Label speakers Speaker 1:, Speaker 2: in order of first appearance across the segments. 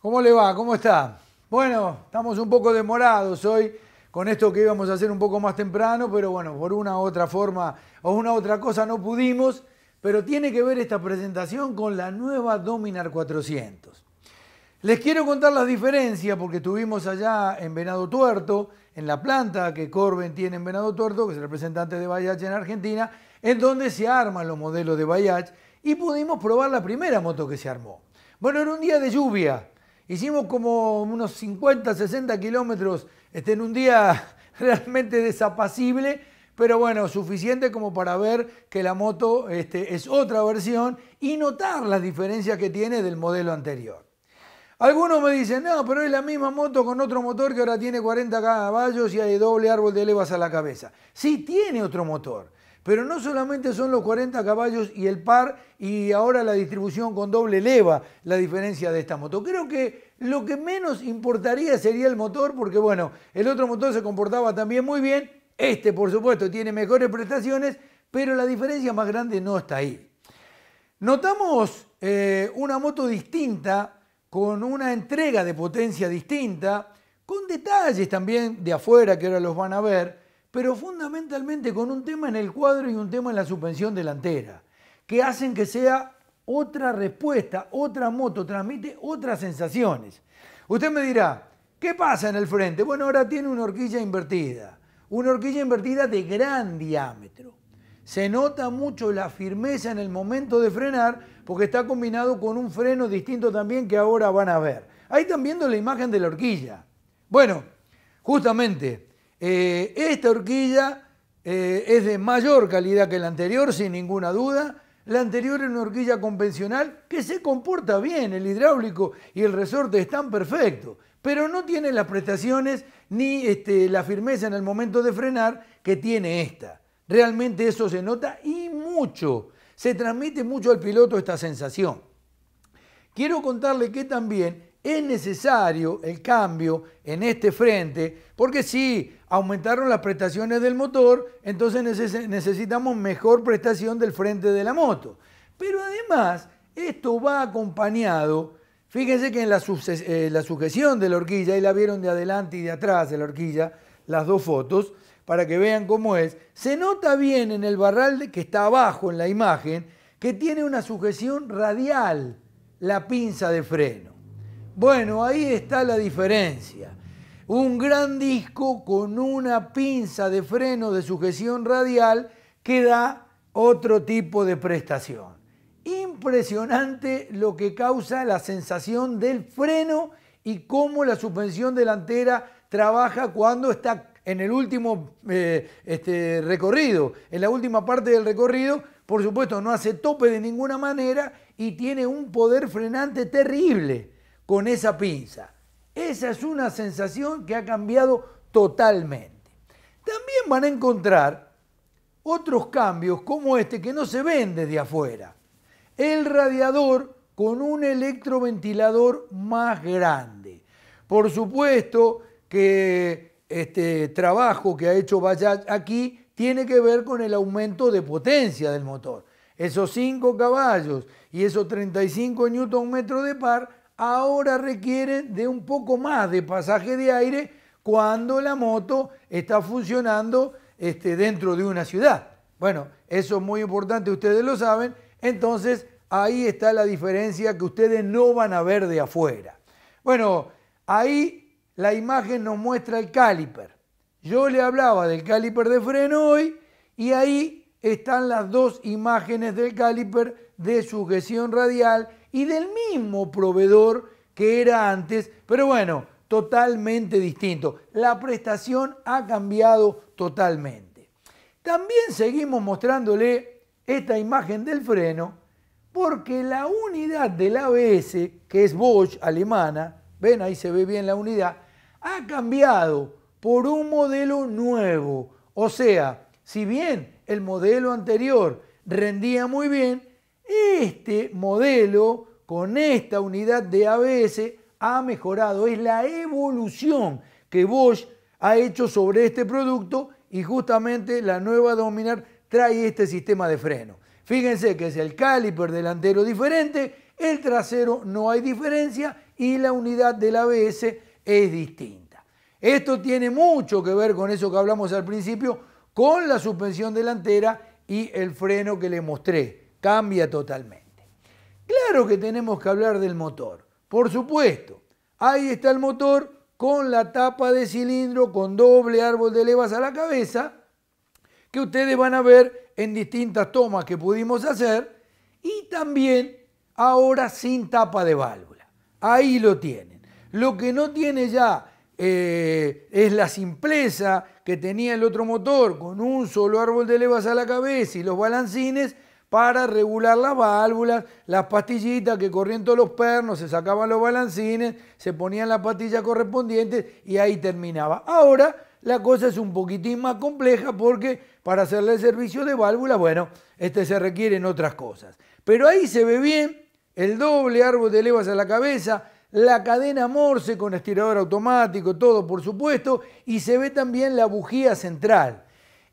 Speaker 1: ¿Cómo le va? ¿Cómo está? Bueno, estamos un poco demorados hoy con esto que íbamos a hacer un poco más temprano, pero bueno, por una u otra forma o una otra cosa no pudimos, pero tiene que ver esta presentación con la nueva Dominar 400. Les quiero contar las diferencias porque estuvimos allá en Venado Tuerto, en la planta que Corben tiene en Venado Tuerto, que es el representante de Bayach en Argentina, en donde se arman los modelos de Bayach y pudimos probar la primera moto que se armó. Bueno, era un día de lluvia, Hicimos como unos 50, 60 kilómetros este, en un día realmente desapacible, pero bueno, suficiente como para ver que la moto este, es otra versión y notar las diferencias que tiene del modelo anterior. Algunos me dicen, no, pero es la misma moto con otro motor que ahora tiene 40 caballos y hay doble árbol de levas a la cabeza. Sí, tiene otro motor, pero no solamente son los 40 caballos y el par y ahora la distribución con doble leva la diferencia de esta moto. Creo que lo que menos importaría sería el motor, porque bueno, el otro motor se comportaba también muy bien, este por supuesto tiene mejores prestaciones, pero la diferencia más grande no está ahí. Notamos eh, una moto distinta con una entrega de potencia distinta, con detalles también de afuera que ahora los van a ver, pero fundamentalmente con un tema en el cuadro y un tema en la suspensión delantera, que hacen que sea otra respuesta, otra moto, transmite otras sensaciones. Usted me dirá, ¿qué pasa en el frente? Bueno, ahora tiene una horquilla invertida, una horquilla invertida de gran diámetro. Se nota mucho la firmeza en el momento de frenar porque está combinado con un freno distinto también que ahora van a ver. Ahí están viendo la imagen de la horquilla. Bueno, justamente, eh, esta horquilla eh, es de mayor calidad que la anterior, sin ninguna duda. La anterior es una horquilla convencional que se comporta bien, el hidráulico y el resorte están perfectos, pero no tiene las prestaciones ni este, la firmeza en el momento de frenar que tiene esta. Realmente eso se nota y mucho se transmite mucho al piloto esta sensación. Quiero contarle que también es necesario el cambio en este frente, porque si aumentaron las prestaciones del motor, entonces necesitamos mejor prestación del frente de la moto. Pero además, esto va acompañado, fíjense que en la, eh, la sujeción de la horquilla, y la vieron de adelante y de atrás de la horquilla, las dos fotos, para que vean cómo es, se nota bien en el barral que está abajo en la imagen que tiene una sujeción radial la pinza de freno. Bueno, ahí está la diferencia. Un gran disco con una pinza de freno de sujeción radial que da otro tipo de prestación. Impresionante lo que causa la sensación del freno y cómo la suspensión delantera trabaja cuando está en el último eh, este, recorrido, en la última parte del recorrido, por supuesto no hace tope de ninguna manera y tiene un poder frenante terrible con esa pinza. Esa es una sensación que ha cambiado totalmente. También van a encontrar otros cambios como este que no se ven desde afuera. El radiador con un electroventilador más grande. Por supuesto que este trabajo que ha hecho Bayat aquí tiene que ver con el aumento de potencia del motor. Esos 5 caballos y esos 35 metro de par ahora requieren de un poco más de pasaje de aire cuando la moto está funcionando este, dentro de una ciudad. Bueno, eso es muy importante, ustedes lo saben. Entonces, ahí está la diferencia que ustedes no van a ver de afuera. Bueno, ahí la imagen nos muestra el caliper. Yo le hablaba del caliper de freno hoy y ahí están las dos imágenes del caliper de sujeción radial y del mismo proveedor que era antes, pero bueno, totalmente distinto. La prestación ha cambiado totalmente. También seguimos mostrándole esta imagen del freno porque la unidad del ABS, que es Bosch alemana, ven ahí se ve bien la unidad, ha cambiado por un modelo nuevo. O sea, si bien el modelo anterior rendía muy bien, este modelo con esta unidad de ABS ha mejorado. Es la evolución que Bosch ha hecho sobre este producto y justamente la nueva Dominar trae este sistema de freno. Fíjense que es el caliper delantero diferente, el trasero no hay diferencia y la unidad del ABS es distinta. Esto tiene mucho que ver con eso que hablamos al principio, con la suspensión delantera y el freno que le mostré. Cambia totalmente. Claro que tenemos que hablar del motor, por supuesto. Ahí está el motor con la tapa de cilindro, con doble árbol de levas a la cabeza, que ustedes van a ver en distintas tomas que pudimos hacer, y también ahora sin tapa de válvula. Ahí lo tienen. Lo que no tiene ya eh, es la simpleza que tenía el otro motor, con un solo árbol de levas a la cabeza y los balancines para regular las válvulas, las pastillitas que corriendo todos los pernos, se sacaban los balancines, se ponían las pastillas correspondientes y ahí terminaba. Ahora la cosa es un poquitín más compleja porque para hacerle el servicio de válvulas, bueno, este se requieren otras cosas. Pero ahí se ve bien el doble árbol de levas a la cabeza, la cadena Morse con estirador automático, todo por supuesto, y se ve también la bujía central.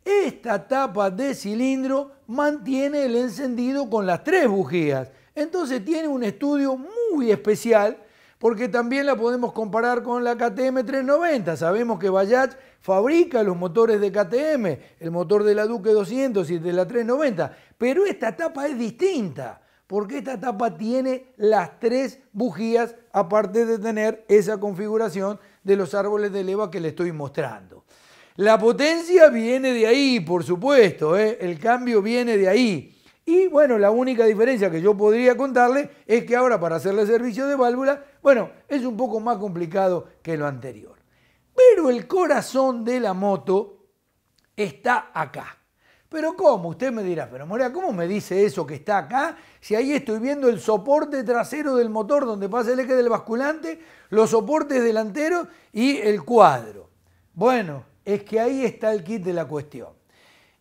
Speaker 1: Esta tapa de cilindro mantiene el encendido con las tres bujías, entonces tiene un estudio muy especial porque también la podemos comparar con la KTM 390. Sabemos que Bajaj fabrica los motores de KTM, el motor de la Duque 200 y de la 390, pero esta tapa es distinta porque esta tapa tiene las tres bujías, aparte de tener esa configuración de los árboles de leva que le estoy mostrando. La potencia viene de ahí, por supuesto, ¿eh? el cambio viene de ahí. Y bueno, la única diferencia que yo podría contarle es que ahora para hacerle servicio de válvula, bueno, es un poco más complicado que lo anterior. Pero el corazón de la moto está acá. Pero ¿cómo? Usted me dirá, pero Morea, ¿cómo me dice eso que está acá? Si ahí estoy viendo el soporte trasero del motor donde pasa el eje del basculante, los soportes delanteros y el cuadro. Bueno, es que ahí está el kit de la cuestión.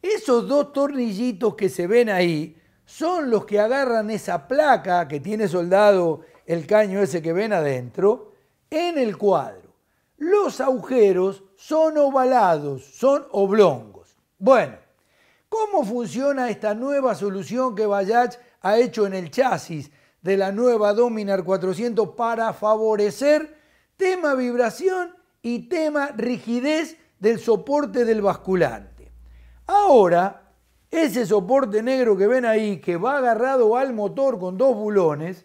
Speaker 1: Esos dos tornillitos que se ven ahí son los que agarran esa placa que tiene soldado el caño ese que ven adentro en el cuadro. Los agujeros son ovalados, son oblongos. Bueno, ¿Cómo funciona esta nueva solución que Bajaj ha hecho en el chasis de la nueva Dominar 400 para favorecer tema vibración y tema rigidez del soporte del basculante? Ahora, ese soporte negro que ven ahí, que va agarrado al motor con dos bulones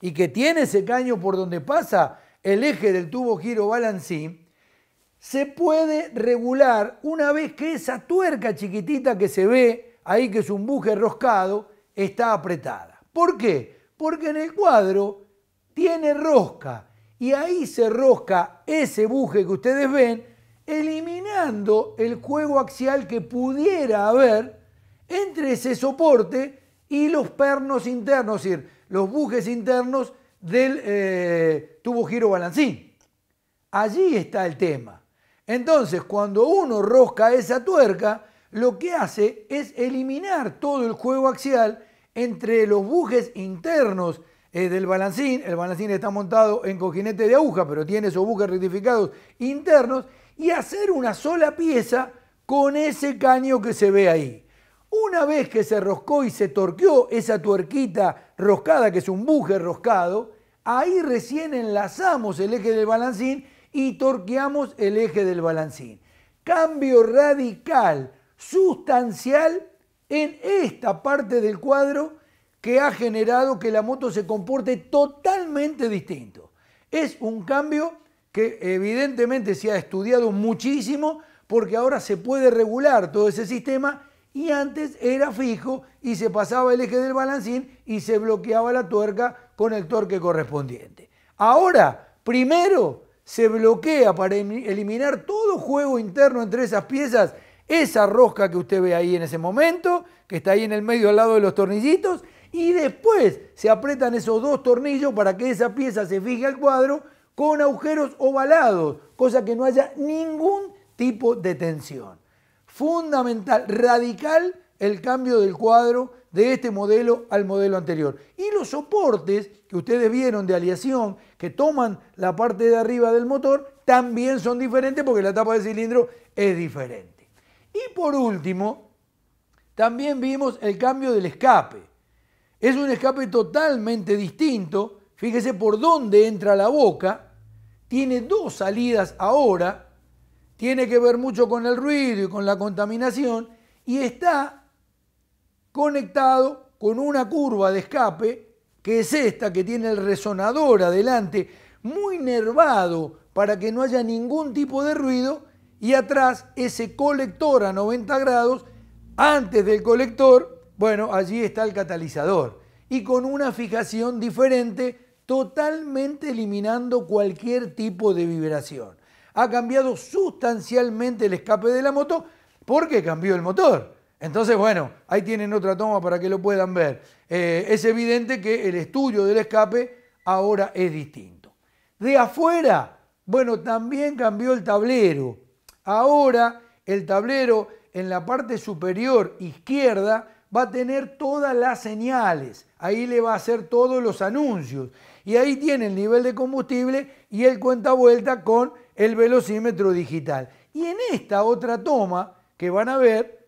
Speaker 1: y que tiene ese caño por donde pasa el eje del tubo giro balancín, se puede regular una vez que esa tuerca chiquitita que se ve ahí, que es un buje roscado, está apretada. ¿Por qué? Porque en el cuadro tiene rosca y ahí se rosca ese buje que ustedes ven, eliminando el juego axial que pudiera haber entre ese soporte y los pernos internos, es decir, los bujes internos del eh, tubo giro balancín. Allí está el tema. Entonces, cuando uno rosca esa tuerca, lo que hace es eliminar todo el juego axial entre los bujes internos eh, del balancín. El balancín está montado en cojinete de aguja, pero tiene esos bujes rectificados internos. Y hacer una sola pieza con ese caño que se ve ahí. Una vez que se roscó y se torqueó esa tuerquita roscada, que es un buje roscado, ahí recién enlazamos el eje del balancín y torqueamos el eje del balancín. Cambio radical, sustancial en esta parte del cuadro que ha generado que la moto se comporte totalmente distinto. Es un cambio que evidentemente se ha estudiado muchísimo porque ahora se puede regular todo ese sistema y antes era fijo y se pasaba el eje del balancín y se bloqueaba la tuerca con el torque correspondiente. Ahora, primero se bloquea para eliminar todo juego interno entre esas piezas, esa rosca que usted ve ahí en ese momento, que está ahí en el medio al lado de los tornillitos, y después se apretan esos dos tornillos para que esa pieza se fije al cuadro con agujeros ovalados, cosa que no haya ningún tipo de tensión. Fundamental, radical el cambio del cuadro de este modelo al modelo anterior. Y los soportes que ustedes vieron de aleación que toman la parte de arriba del motor también son diferentes porque la tapa de cilindro es diferente. Y por último, también vimos el cambio del escape. Es un escape totalmente distinto. Fíjese por dónde entra la boca. Tiene dos salidas ahora. Tiene que ver mucho con el ruido y con la contaminación. Y está conectado con una curva de escape, que es esta, que tiene el resonador adelante, muy nervado para que no haya ningún tipo de ruido, y atrás ese colector a 90 grados, antes del colector, bueno, allí está el catalizador, y con una fijación diferente, totalmente eliminando cualquier tipo de vibración. Ha cambiado sustancialmente el escape de la moto porque cambió el motor. Entonces, bueno, ahí tienen otra toma para que lo puedan ver. Eh, es evidente que el estudio del escape ahora es distinto. De afuera, bueno, también cambió el tablero. Ahora el tablero en la parte superior izquierda va a tener todas las señales. Ahí le va a hacer todos los anuncios. Y ahí tiene el nivel de combustible y el cuenta vuelta con el velocímetro digital. Y en esta otra toma que van a ver,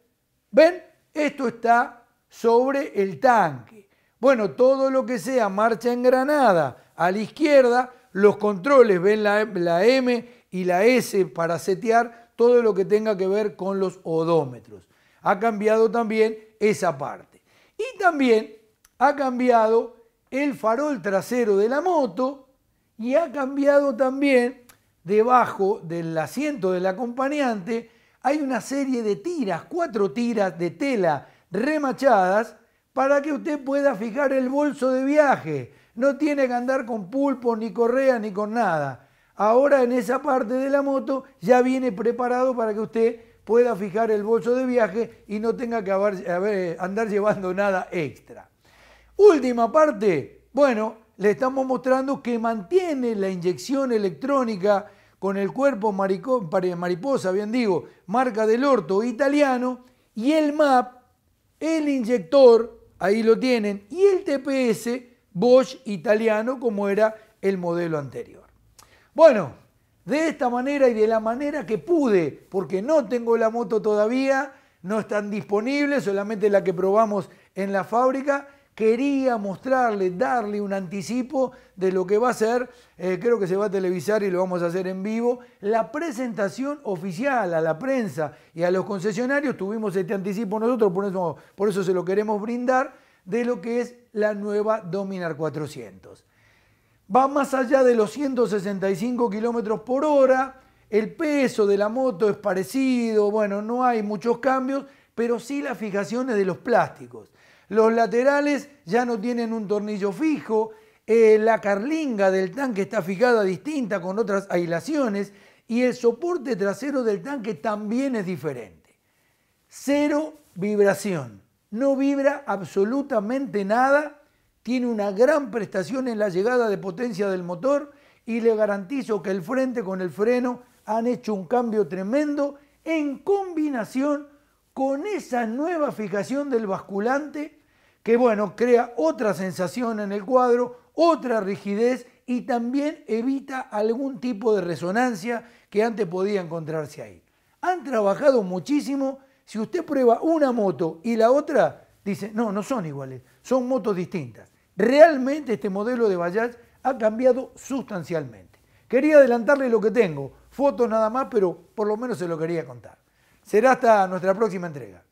Speaker 1: ¿Ven? Esto está sobre el tanque. Bueno, todo lo que sea marcha en Granada a la izquierda, los controles, ven la, la M y la S para setear todo lo que tenga que ver con los odómetros. Ha cambiado también esa parte. Y también ha cambiado el farol trasero de la moto y ha cambiado también debajo del asiento del acompañante hay una serie de tiras, cuatro tiras de tela remachadas para que usted pueda fijar el bolso de viaje. No tiene que andar con pulpo, ni correa, ni con nada. Ahora en esa parte de la moto ya viene preparado para que usted pueda fijar el bolso de viaje y no tenga que andar llevando nada extra. Última parte, bueno, le estamos mostrando que mantiene la inyección electrónica con el cuerpo mariposa, bien digo, marca del orto italiano, y el MAP, el inyector, ahí lo tienen, y el TPS Bosch italiano, como era el modelo anterior. Bueno, de esta manera y de la manera que pude, porque no tengo la moto todavía, no están disponibles, solamente la que probamos en la fábrica, quería mostrarle, darle un anticipo de lo que va a ser, eh, creo que se va a televisar y lo vamos a hacer en vivo, la presentación oficial a la prensa y a los concesionarios, tuvimos este anticipo nosotros, por eso, por eso se lo queremos brindar, de lo que es la nueva Dominar 400. Va más allá de los 165 kilómetros por hora, el peso de la moto es parecido, bueno, no hay muchos cambios, pero sí las fijaciones de los plásticos. Los laterales ya no tienen un tornillo fijo. Eh, la carlinga del tanque está fijada distinta con otras aislaciones. Y el soporte trasero del tanque también es diferente. Cero vibración. No vibra absolutamente nada. Tiene una gran prestación en la llegada de potencia del motor y le garantizo que el frente con el freno han hecho un cambio tremendo en combinación con esa nueva fijación del basculante que, bueno, crea otra sensación en el cuadro, otra rigidez y también evita algún tipo de resonancia que antes podía encontrarse ahí. Han trabajado muchísimo. Si usted prueba una moto y la otra, dice, no, no son iguales, son motos distintas. Realmente este modelo de Bajaj ha cambiado sustancialmente. Quería adelantarle lo que tengo, fotos nada más, pero por lo menos se lo quería contar. Será hasta nuestra próxima entrega.